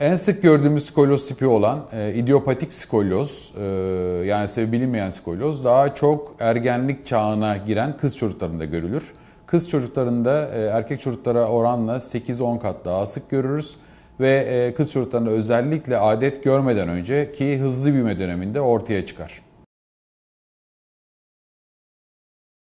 En sık gördüğümüz skolyoz tipi olan e, idiopatik skolyoz e, yani sebebi bilinmeyen skolyoz daha çok ergenlik çağına giren kız çocuklarında görülür. Kız çocuklarında e, erkek çocuklara oranla 8-10 kat daha sık görürüz ve e, kız çocuklarında özellikle adet görmeden önce ki hızlı büyüme döneminde ortaya çıkar.